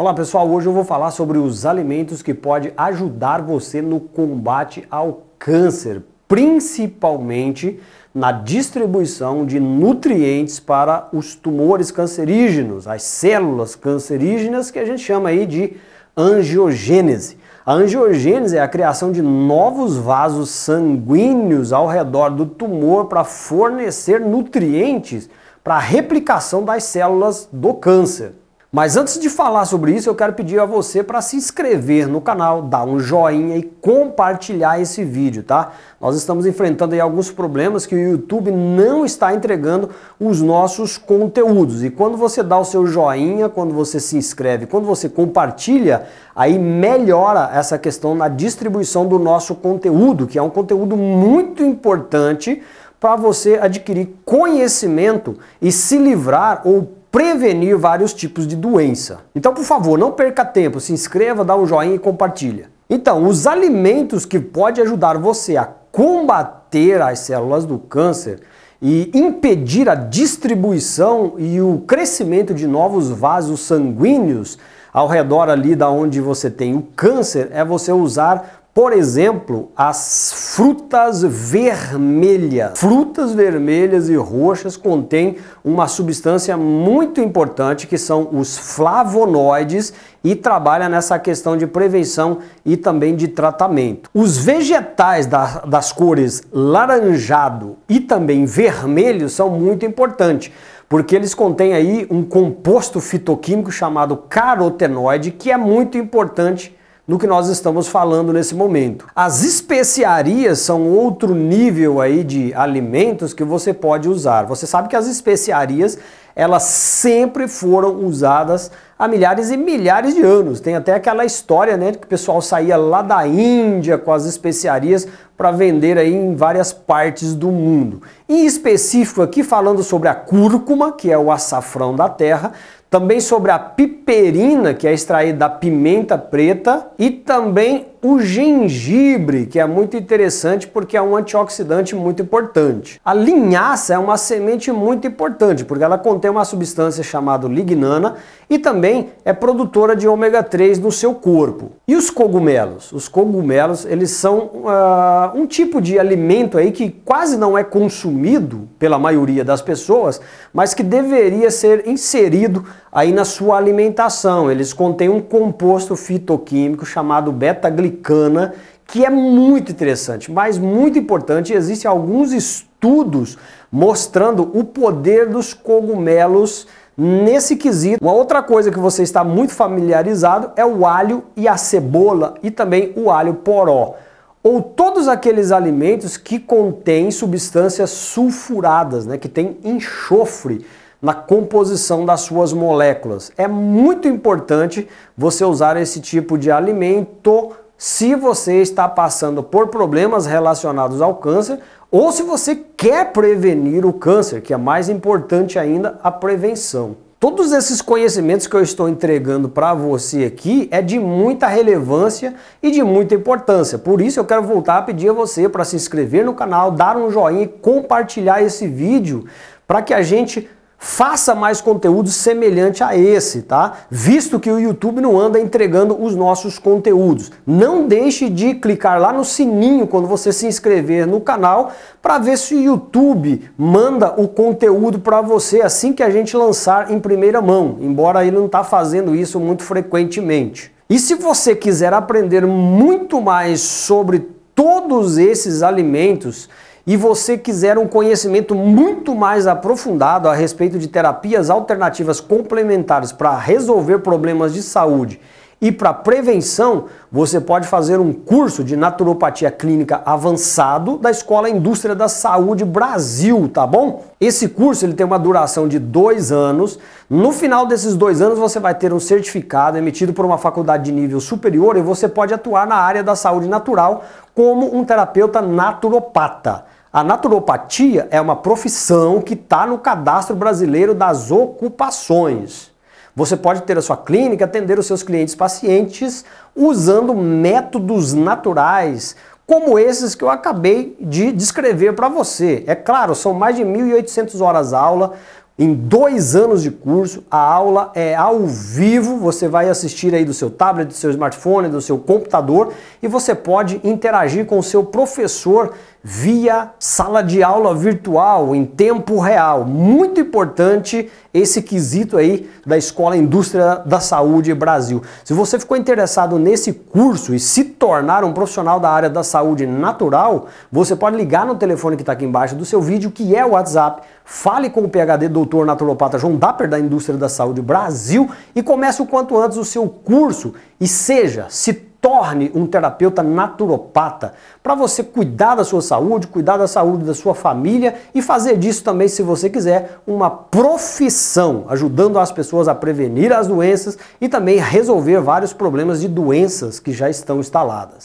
Olá pessoal, hoje eu vou falar sobre os alimentos que pode ajudar você no combate ao câncer, principalmente na distribuição de nutrientes para os tumores cancerígenos, as células cancerígenas que a gente chama aí de angiogênese. A angiogênese é a criação de novos vasos sanguíneos ao redor do tumor para fornecer nutrientes para a replicação das células do câncer. Mas antes de falar sobre isso, eu quero pedir a você para se inscrever no canal, dar um joinha e compartilhar esse vídeo, tá? Nós estamos enfrentando aí alguns problemas que o YouTube não está entregando os nossos conteúdos. E quando você dá o seu joinha, quando você se inscreve, quando você compartilha, aí melhora essa questão na distribuição do nosso conteúdo, que é um conteúdo muito importante para você adquirir conhecimento e se livrar ou prevenir vários tipos de doença. Então, por favor, não perca tempo, se inscreva, dá um joinha e compartilha. Então, os alimentos que pode ajudar você a combater as células do câncer e impedir a distribuição e o crescimento de novos vasos sanguíneos ao redor ali da onde você tem o câncer é você usar por exemplo, as frutas vermelhas. Frutas vermelhas e roxas contêm uma substância muito importante que são os flavonoides e trabalha nessa questão de prevenção e também de tratamento. Os vegetais da, das cores laranjado e também vermelho são muito importantes porque eles contêm aí um composto fitoquímico chamado carotenoide que é muito importante no que nós estamos falando nesse momento. As especiarias são outro nível aí de alimentos que você pode usar. Você sabe que as especiarias elas sempre foram usadas há milhares e milhares de anos. Tem até aquela história, né, que o pessoal saía lá da Índia com as especiarias para vender aí em várias partes do mundo. Em específico aqui falando sobre a cúrcuma, que é o açafrão da terra, também sobre a piperina, que é extraída da pimenta preta, e também o gengibre, que é muito interessante porque é um antioxidante muito importante. A linhaça é uma semente muito importante porque ela contém uma substância chamada lignana e também é produtora de ômega 3 no seu corpo. E os cogumelos? Os cogumelos, eles são uh, um tipo de alimento aí que quase não é consumido pela maioria das pessoas, mas que deveria ser inserido aí na sua alimentação. Eles contêm um composto fitoquímico chamado beta-glicina americana que é muito interessante, mas muito importante, existem alguns estudos mostrando o poder dos cogumelos nesse quesito. Uma outra coisa que você está muito familiarizado é o alho e a cebola e também o alho poró, ou todos aqueles alimentos que contêm substâncias sulfuradas, né, que tem enxofre na composição das suas moléculas. É muito importante você usar esse tipo de alimento se você está passando por problemas relacionados ao câncer ou se você quer prevenir o câncer, que é mais importante ainda, a prevenção. Todos esses conhecimentos que eu estou entregando para você aqui é de muita relevância e de muita importância. Por isso eu quero voltar a pedir a você para se inscrever no canal, dar um joinha e compartilhar esse vídeo para que a gente faça mais conteúdo semelhante a esse, tá? Visto que o YouTube não anda entregando os nossos conteúdos. Não deixe de clicar lá no sininho quando você se inscrever no canal para ver se o YouTube manda o conteúdo para você assim que a gente lançar em primeira mão, embora ele não está fazendo isso muito frequentemente. E se você quiser aprender muito mais sobre todos esses alimentos, e você quiser um conhecimento muito mais aprofundado a respeito de terapias alternativas complementares para resolver problemas de saúde e para prevenção, você pode fazer um curso de naturopatia clínica avançado da Escola Indústria da Saúde Brasil, tá bom? Esse curso ele tem uma duração de dois anos. No final desses dois anos, você vai ter um certificado emitido por uma faculdade de nível superior e você pode atuar na área da saúde natural como um terapeuta naturopata. A naturopatia é uma profissão que está no cadastro brasileiro das ocupações. Você pode ter a sua clínica, atender os seus clientes pacientes usando métodos naturais, como esses que eu acabei de descrever para você. É claro, são mais de 1.800 horas aula, em dois anos de curso, a aula é ao vivo, você vai assistir aí do seu tablet, do seu smartphone, do seu computador e você pode interagir com o seu professor via sala de aula virtual em tempo real. Muito importante esse quesito aí da Escola Indústria da Saúde Brasil. Se você ficou interessado nesse curso e se tornar um profissional da área da saúde natural, você pode ligar no telefone que está aqui embaixo do seu vídeo, que é o WhatsApp. Fale com o PhD doutor naturopata João Dapper da Indústria da Saúde Brasil e comece o quanto antes o seu curso e seja, se torne um terapeuta naturopata, para você cuidar da sua saúde, cuidar da saúde da sua família e fazer disso também, se você quiser, uma profissão, ajudando as pessoas a prevenir as doenças e também resolver vários problemas de doenças que já estão instaladas.